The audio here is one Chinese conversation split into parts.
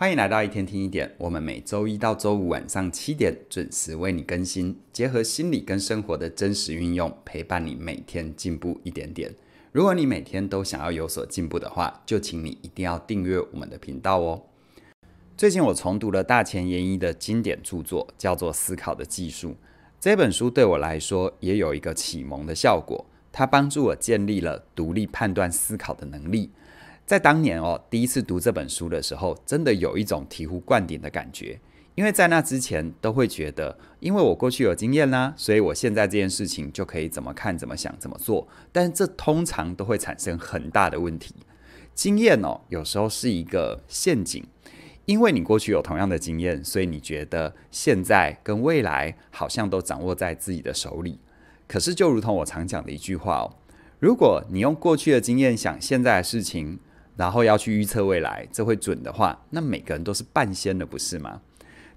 欢迎来到一天听一点，我们每周一到周五晚上七点准时为你更新，结合心理跟生活的真实运用，陪伴你每天进步一点点。如果你每天都想要有所进步的话，就请你一定要订阅我们的频道哦。最近我重读了大前研一的经典著作，叫做《思考的技术》这本书，对我来说也有一个启蒙的效果，它帮助我建立了独立判断思考的能力。在当年哦，第一次读这本书的时候，真的有一种醍醐灌顶的感觉。因为在那之前，都会觉得，因为我过去有经验啦，所以我现在这件事情就可以怎么看怎么想怎么做。但这通常都会产生很大的问题。经验哦，有时候是一个陷阱，因为你过去有同样的经验，所以你觉得现在跟未来好像都掌握在自己的手里。可是就如同我常讲的一句话哦，如果你用过去的经验想现在的事情，然后要去预测未来，这会准的话，那每个人都是半仙的，不是吗？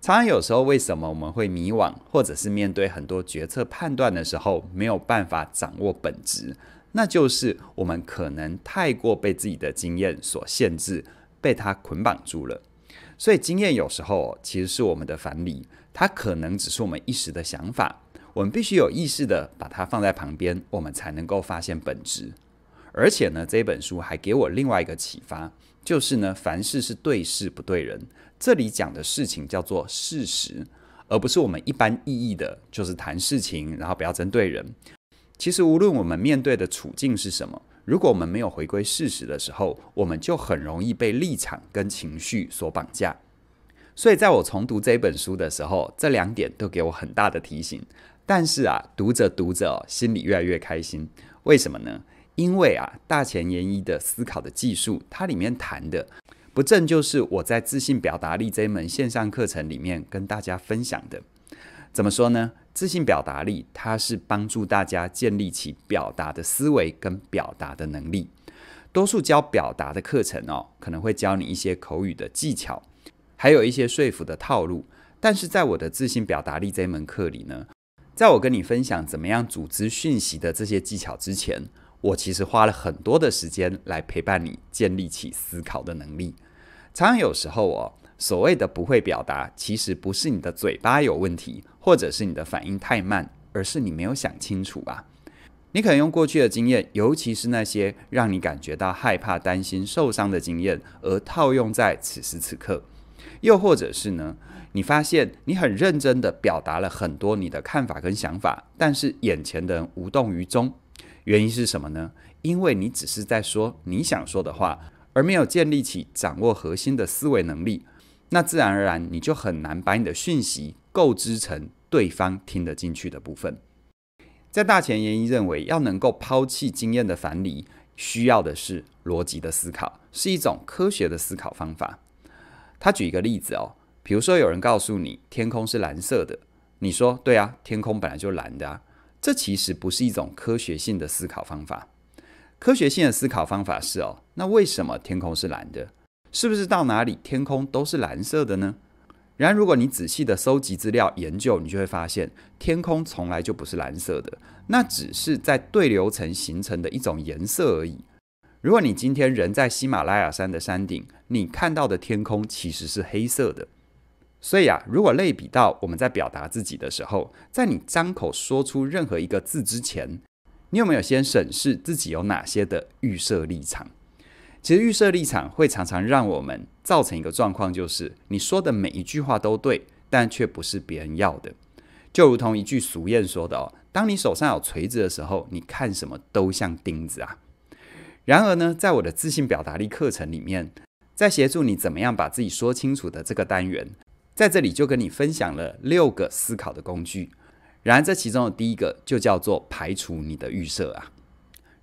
常常有时候为什么我们会迷惘，或者是面对很多决策判断的时候没有办法掌握本质，那就是我们可能太过被自己的经验所限制，被它捆绑住了。所以经验有时候其实是我们的反理，它可能只是我们一时的想法。我们必须有意识的把它放在旁边，我们才能够发现本质。而且呢，这本书还给我另外一个启发，就是呢，凡事是对事不对人。这里讲的事情叫做事实，而不是我们一般意义的，就是谈事情，然后不要针对人。其实无论我们面对的处境是什么，如果我们没有回归事实的时候，我们就很容易被立场跟情绪所绑架。所以，在我重读这本书的时候，这两点都给我很大的提醒。但是啊，读着读着，心里越来越开心。为什么呢？因为啊，大前研一的思考的技术，它里面谈的不正就是我在自信表达力这一门线上课程里面跟大家分享的。怎么说呢？自信表达力，它是帮助大家建立起表达的思维跟表达的能力。多数教表达的课程哦，可能会教你一些口语的技巧，还有一些说服的套路。但是在我的自信表达力这一门课里呢，在我跟你分享怎么样组织讯息的这些技巧之前。我其实花了很多的时间来陪伴你，建立起思考的能力。常常有时候哦，所谓的不会表达，其实不是你的嘴巴有问题，或者是你的反应太慢，而是你没有想清楚吧。你可能用过去的经验，尤其是那些让你感觉到害怕、担心、受伤的经验，而套用在此时此刻。又或者是呢，你发现你很认真的表达了很多你的看法跟想法，但是眼前的人无动于衷。原因是什么呢？因为你只是在说你想说的话，而没有建立起掌握核心的思维能力，那自然而然你就很难把你的讯息构织成对方听得进去的部分。在大前研一认为，要能够抛弃经验的樊篱，需要的是逻辑的思考，是一种科学的思考方法。他举一个例子哦，比如说有人告诉你天空是蓝色的，你说对啊，天空本来就蓝的啊。这其实不是一种科学性的思考方法。科学性的思考方法是：哦，那为什么天空是蓝的？是不是到哪里天空都是蓝色的呢？然而，如果你仔细的搜集资料研究，你就会发现，天空从来就不是蓝色的，那只是在对流层形成的一种颜色而已。如果你今天人在喜马拉雅山的山顶，你看到的天空其实是黑色的。所以啊，如果类比到我们在表达自己的时候，在你张口说出任何一个字之前，你有没有先审视自己有哪些的预设立场？其实预设立场会常常让我们造成一个状况，就是你说的每一句话都对，但却不是别人要的。就如同一句俗谚说的哦：“当你手上有锤子的时候，你看什么都像钉子啊。”然而呢，在我的自信表达力课程里面，在协助你怎么样把自己说清楚的这个单元。在这里就跟你分享了六个思考的工具，然而这其中的第一个就叫做排除你的预设啊。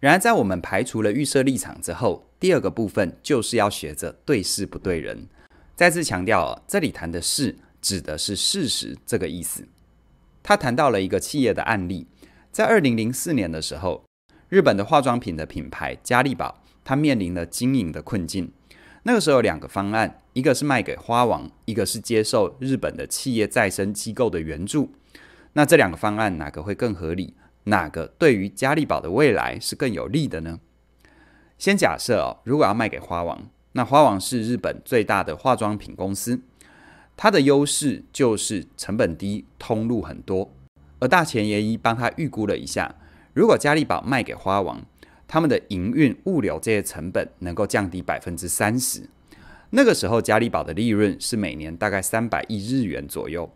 然而在我们排除了预设立场之后，第二个部分就是要学着对事不对人。再次强调哦，这里谈的事指的是事实这个意思。他谈到了一个企业的案例，在二零零四年的时候，日本的化妆品的品牌佳丽宝，它面临了经营的困境。那个时候有两个方案，一个是卖给花王，一个是接受日本的企业再生机构的援助。那这两个方案哪个会更合理？哪个对于嘉利宝的未来是更有利的呢？先假设哦，如果要卖给花王，那花王是日本最大的化妆品公司，它的优势就是成本低、通路很多。而大前研一帮他预估了一下，如果嘉利宝卖给花王。他们的营运、物流这些成本能够降低百分之三十，那个时候嘉利宝的利润是每年大概三百亿日元左右，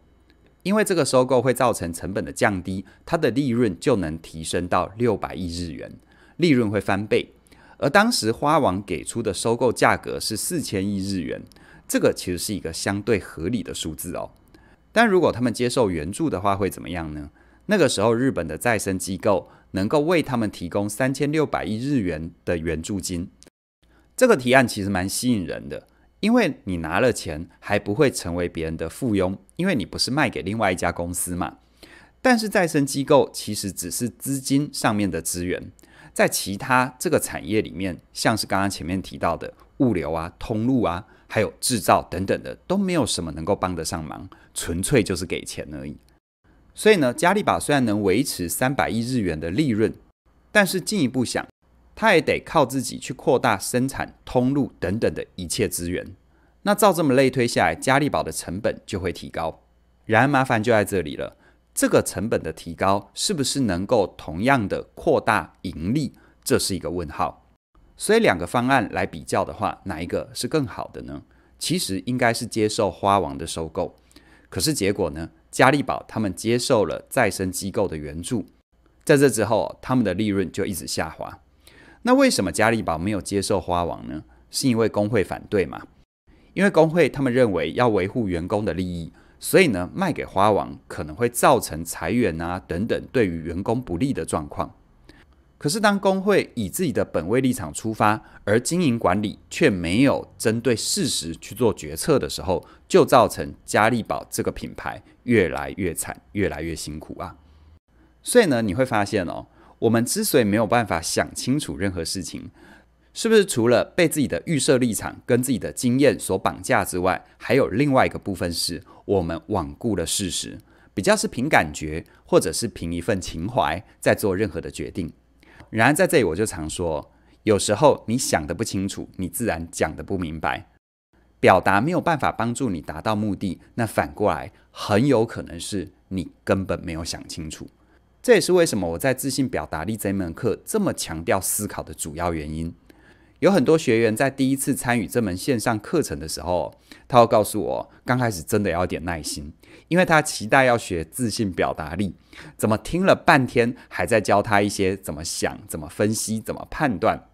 因为这个收购会造成成本的降低，它的利润就能提升到六百亿日元，利润会翻倍。而当时花王给出的收购价格是四千亿日元，这个其实是一个相对合理的数字哦。但如果他们接受援助的话，会怎么样呢？那个时候，日本的再生机构能够为他们提供三千六百亿日元的援助金。这个提案其实蛮吸引人的，因为你拿了钱，还不会成为别人的附庸，因为你不是卖给另外一家公司嘛。但是再生机构其实只是资金上面的资源，在其他这个产业里面，像是刚刚前面提到的物流啊、通路啊，还有制造等等的，都没有什么能够帮得上忙，纯粹就是给钱而已。所以呢，加利宝虽然能维持三百亿日元的利润，但是进一步想，它也得靠自己去扩大生产通路等等的一切资源。那照这么类推下来，加利宝的成本就会提高。然而麻烦就在这里了，这个成本的提高是不是能够同样的扩大盈利，这是一个问号。所以两个方案来比较的话，哪一个是更好的呢？其实应该是接受花王的收购，可是结果呢？嘉利宝他们接受了再生机构的援助，在这之后，他们的利润就一直下滑。那为什么嘉利宝没有接受花王呢？是因为工会反对嘛？因为工会他们认为要维护员工的利益，所以呢，卖给花王可能会造成裁员啊等等对于员工不利的状况。可是，当工会以自己的本位立场出发，而经营管理却没有针对事实去做决策的时候，就造成嘉利宝这个品牌越来越惨，越来越辛苦啊！所以呢，你会发现哦，我们之所以没有办法想清楚任何事情，是不是除了被自己的预设立场跟自己的经验所绑架之外，还有另外一个部分是我们罔顾了事实，比较是凭感觉或者是凭一份情怀在做任何的决定。然而在这里，我就常说，有时候你想的不清楚，你自然讲的不明白，表达没有办法帮助你达到目的。那反过来，很有可能是你根本没有想清楚。这也是为什么我在自信表达力这门课这么强调思考的主要原因。有很多学员在第一次参与这门线上课程的时候，他会告诉我，刚开始真的要点耐心。因为他期待要学自信表达力，怎么听了半天还在教他一些怎么想、怎么分析、怎么判断？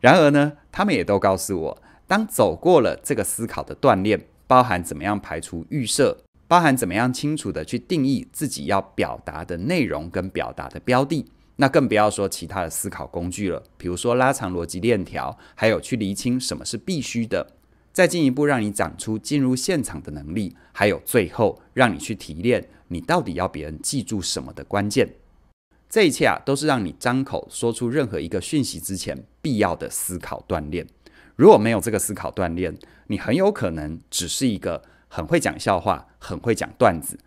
然而呢，他们也都告诉我，当走过了这个思考的锻炼，包含怎么样排除预设，包含怎么样清楚的去定义自己要表达的内容跟表达的标的，那更不要说其他的思考工具了，比如说拉长逻辑链条，还有去厘清什么是必须的。再进一步让你长出进入现场的能力，还有最后让你去提炼你到底要别人记住什么的关键，这一切啊都是让你张口说出任何一个讯息之前必要的思考锻炼。如果没有这个思考锻炼，你很有可能只是一个很会讲笑话、很会讲段子，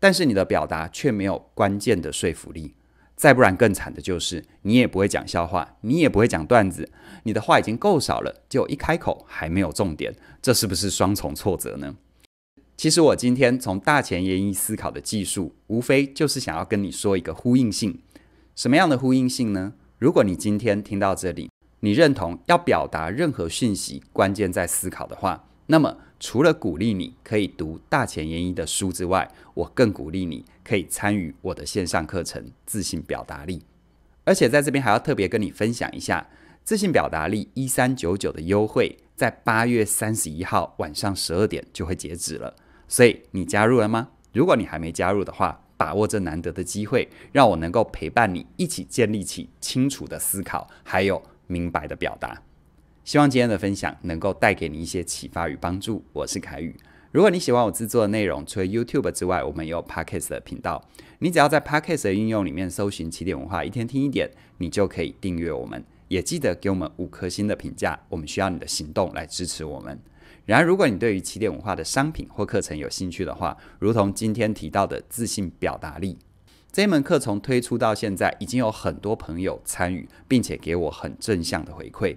但是你的表达却没有关键的说服力。再不然更惨的就是，你也不会讲笑话，你也不会讲段子，你的话已经够少了，就一开口还没有重点，这是不是双重挫折呢？其实我今天从大前研一思考的技术，无非就是想要跟你说一个呼应性，什么样的呼应性呢？如果你今天听到这里，你认同要表达任何讯息，关键在思考的话。那么，除了鼓励你可以读大前研一的书之外，我更鼓励你可以参与我的线上课程《自信表达力》，而且在这边还要特别跟你分享一下《自信表达力》一三九九的优惠，在八月三十一号晚上十二点就会截止了。所以，你加入了吗？如果你还没加入的话，把握这难得的机会，让我能够陪伴你一起建立起清楚的思考，还有明白的表达。希望今天的分享能够带给你一些启发与帮助。我是凯宇。如果你喜欢我制作的内容，除了 YouTube 之外，我们也有 Podcast 的频道。你只要在 Podcast 的应用里面搜寻“起点文化一天听一点”，你就可以订阅我们。也记得给我们五颗星的评价，我们需要你的行动来支持我们。然而，如果你对于起点文化的商品或课程有兴趣的话，如同今天提到的自信表达力这一门课，从推出到现在，已经有很多朋友参与，并且给我很正向的回馈。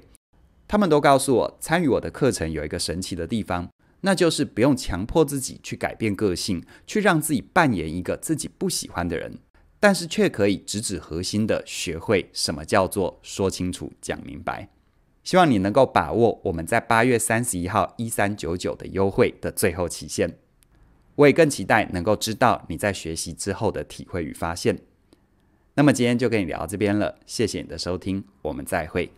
他们都告诉我，参与我的课程有一个神奇的地方，那就是不用强迫自己去改变个性，去让自己扮演一个自己不喜欢的人，但是却可以直指核心的学会什么叫做说清楚、讲明白。希望你能够把握我们在八月三十一号一三九九的优惠的最后期限。我也更期待能够知道你在学习之后的体会与发现。那么今天就跟你聊到这边了，谢谢你的收听，我们再会。